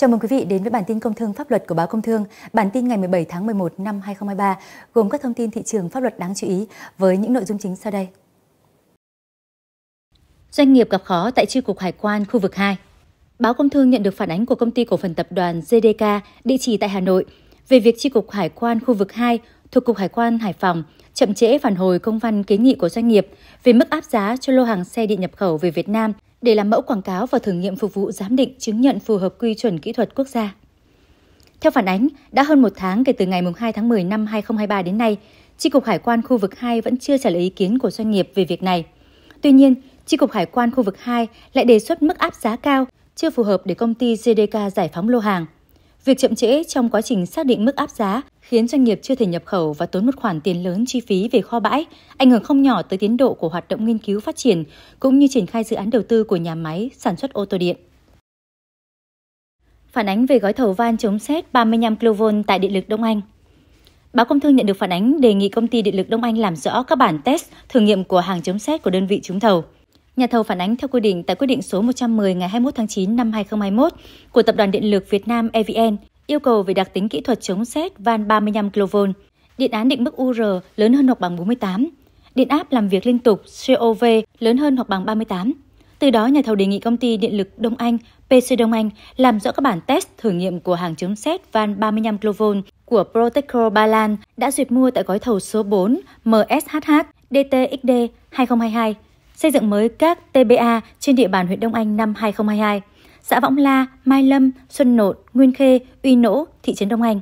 Chào mừng quý vị đến với bản tin công thương pháp luật của báo Công Thương. Bản tin ngày 17 tháng 11 năm 2023 gồm các thông tin thị trường pháp luật đáng chú ý với những nội dung chính sau đây. Doanh nghiệp gặp khó tại chi cục hải quan khu vực 2. Báo Công Thương nhận được phản ánh của công ty cổ phần tập đoàn GDK địa chỉ tại Hà Nội về việc chi cục hải quan khu vực 2 thuộc cục hải quan Hải Phòng chậm trễ phản hồi công văn kiến nghị của doanh nghiệp về mức áp giá cho lô hàng xe điện nhập khẩu về Việt Nam – để làm mẫu quảng cáo và thử nghiệm phục vụ giám định chứng nhận phù hợp quy chuẩn kỹ thuật quốc gia. Theo phản ánh, đã hơn một tháng kể từ ngày 2 tháng 10 năm 2023 đến nay, Tri Cục Hải quan khu vực 2 vẫn chưa trả lời ý kiến của doanh nghiệp về việc này. Tuy nhiên, Tri Cục Hải quan khu vực 2 lại đề xuất mức áp giá cao, chưa phù hợp để công ty GDK giải phóng lô hàng – Việc chậm trễ trong quá trình xác định mức áp giá khiến doanh nghiệp chưa thể nhập khẩu và tốn một khoản tiền lớn chi phí về kho bãi, ảnh hưởng không nhỏ tới tiến độ của hoạt động nghiên cứu phát triển cũng như triển khai dự án đầu tư của nhà máy sản xuất ô tô điện. Phản ánh về gói thầu van chống xét 35 kV tại Điện lực Đông Anh. Báo Công Thương nhận được phản ánh đề nghị công ty Điện lực Đông Anh làm rõ các bản test thử nghiệm của hàng chống xét của đơn vị trúng thầu nhà thầu phản ánh theo quy định tại quyết định số 110 ngày 21 tháng 9 năm 2021 của Tập đoàn Điện lực Việt Nam EVN yêu cầu về đặc tính kỹ thuật chống xét van 35 kV. Điện án định mức UR lớn hơn hoặc bằng 48. Điện áp làm việc liên tục COV lớn hơn hoặc bằng 38. Từ đó, nhà thầu đề nghị công ty điện lực Đông Anh, PC Đông Anh làm rõ các bản test thử nghiệm của hàng chống xét van 35 kV của Protector Ba Lan đã duyệt mua tại gói thầu số 4 MSHH DTXD 2022 xây dựng mới các TBA trên địa bàn huyện Đông Anh năm 2022, xã Võng La, Mai Lâm, Xuân Nộn, Nguyên Khê, Uy Nỗ, thị trấn Đông Anh.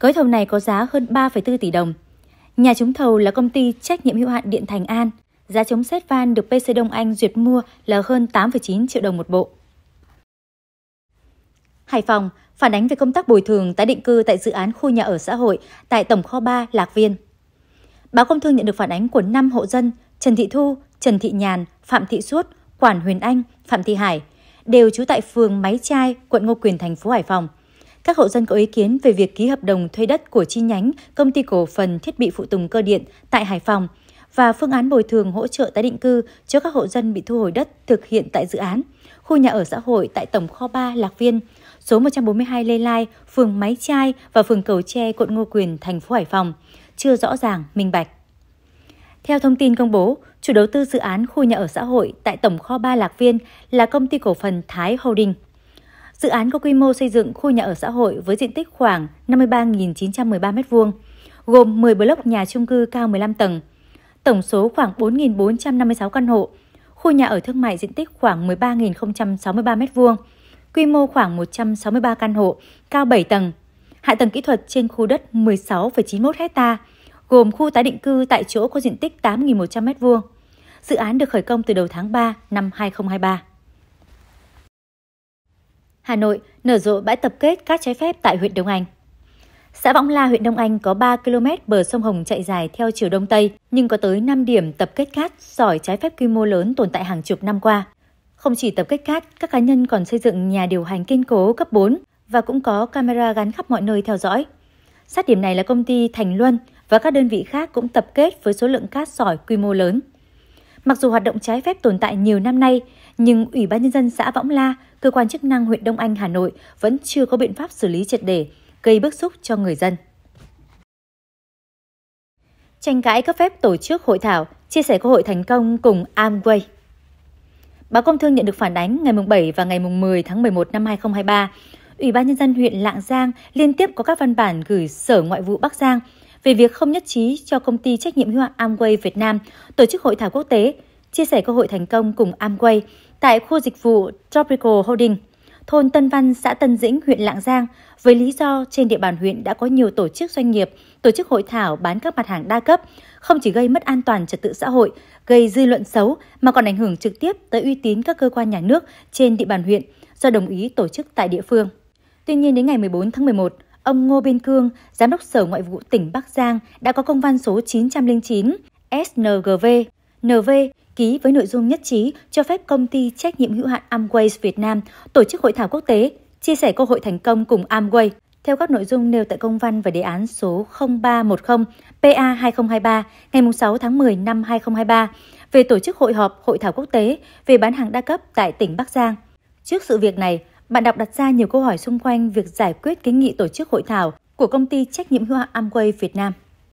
Gói thầu này có giá hơn 3,4 tỷ đồng. Nhà trúng thầu là công ty trách nhiệm hữu hạn Điện Thành An. Giá chống xét van được PC Đông Anh duyệt mua là hơn 8,9 triệu đồng một bộ. Hải Phòng phản ánh về công tác bồi thường tái định cư tại dự án khu nhà ở xã hội tại Tổng kho 3 Lạc Viên. Báo Công Thương nhận được phản ánh của 5 hộ dân Trần Thị Thu, Trần Thị Nhàn, Phạm Thị Suốt, Quản Huyền Anh, Phạm Thị Hải đều trú tại phường Máy Trai, quận Ngô Quyền, thành phố Hải Phòng. Các hộ dân có ý kiến về việc ký hợp đồng thuê đất của chi nhánh công ty cổ phần thiết bị phụ tùng cơ điện tại Hải Phòng và phương án bồi thường hỗ trợ tái định cư cho các hộ dân bị thu hồi đất thực hiện tại dự án khu nhà ở xã hội tại tổng kho 3 Lạc Viên, số 142 Lê Lai, phường Máy Trai và phường Cầu Tre, quận Ngô Quyền, thành phố Hải Phòng, chưa rõ ràng, minh bạch. Theo thông tin công bố, Chủ đầu tư dự án khu nhà ở xã hội tại Tổng kho Ba Lạc Viên là công ty cổ phần Thái Holding. Dự án có quy mô xây dựng khu nhà ở xã hội với diện tích khoảng 53.913 m2, gồm 10 block nhà chung cư cao 15 tầng, tổng số khoảng 4.456 căn hộ, khu nhà ở thương mại diện tích khoảng 13.063 m2, quy mô khoảng 163 căn hộ, cao 7 tầng. Hạ tầng kỹ thuật trên khu đất 16,91 ha, gồm khu tái định cư tại chỗ có diện tích 8.100 m2, Dự án được khởi công từ đầu tháng 3 năm 2023. Hà Nội nở rộ bãi tập kết cát trái phép tại huyện Đông Anh. Xã Võng La, huyện Đông Anh có 3 km bờ sông Hồng chạy dài theo chiều Đông Tây, nhưng có tới 5 điểm tập kết cát, sỏi trái phép quy mô lớn tồn tại hàng chục năm qua. Không chỉ tập kết cát, các cá nhân còn xây dựng nhà điều hành kiên cố cấp 4 và cũng có camera gắn khắp mọi nơi theo dõi. Sát điểm này là công ty Thành Luân và các đơn vị khác cũng tập kết với số lượng cát sỏi quy mô lớn. Mặc dù hoạt động trái phép tồn tại nhiều năm nay, nhưng Ủy ban Nhân dân xã Võng La, cơ quan chức năng huyện Đông Anh, Hà Nội vẫn chưa có biện pháp xử lý triệt để, gây bức xúc cho người dân. Tranh cãi cấp phép tổ chức hội thảo, chia sẻ cơ hội thành công cùng Amway. Báo Công Thương nhận được phản ánh ngày 7 và ngày 10 tháng 11 năm 2023, Ủy ban Nhân dân huyện Lạng Giang liên tiếp có các văn bản gửi Sở Ngoại vụ Bắc Giang – về việc không nhất trí cho công ty trách nhiệm hữu hạn Amway Việt Nam tổ chức hội thảo quốc tế chia sẻ cơ hội thành công cùng Amway tại khu dịch vụ Tropical Holding, thôn Tân Văn, xã Tân Dĩnh, huyện Lạng Giang với lý do trên địa bàn huyện đã có nhiều tổ chức doanh nghiệp tổ chức hội thảo bán các mặt hàng đa cấp, không chỉ gây mất an toàn trật tự xã hội, gây dư luận xấu mà còn ảnh hưởng trực tiếp tới uy tín các cơ quan nhà nước trên địa bàn huyện do đồng ý tổ chức tại địa phương. Tuy nhiên đến ngày 14 tháng 11, ông Ngô Biên Cương, Giám đốc Sở Ngoại vụ tỉnh Bắc Giang đã có công văn số 909 SNGV NV ký với nội dung nhất trí cho phép công ty trách nhiệm hữu hạn Amway Việt Nam tổ chức hội thảo quốc tế, chia sẻ cơ hội thành công cùng Amway theo các nội dung nêu tại công văn và đề án số 0310 PA 2023 ngày 6 tháng 10 năm 2023 về tổ chức hội họp hội thảo quốc tế về bán hàng đa cấp tại tỉnh Bắc Giang. Trước sự việc này, bạn đọc đặt ra nhiều câu hỏi xung quanh việc giải quyết kiến nghị tổ chức hội thảo của công ty trách nhiệm hữu hạn Amway Việt Nam.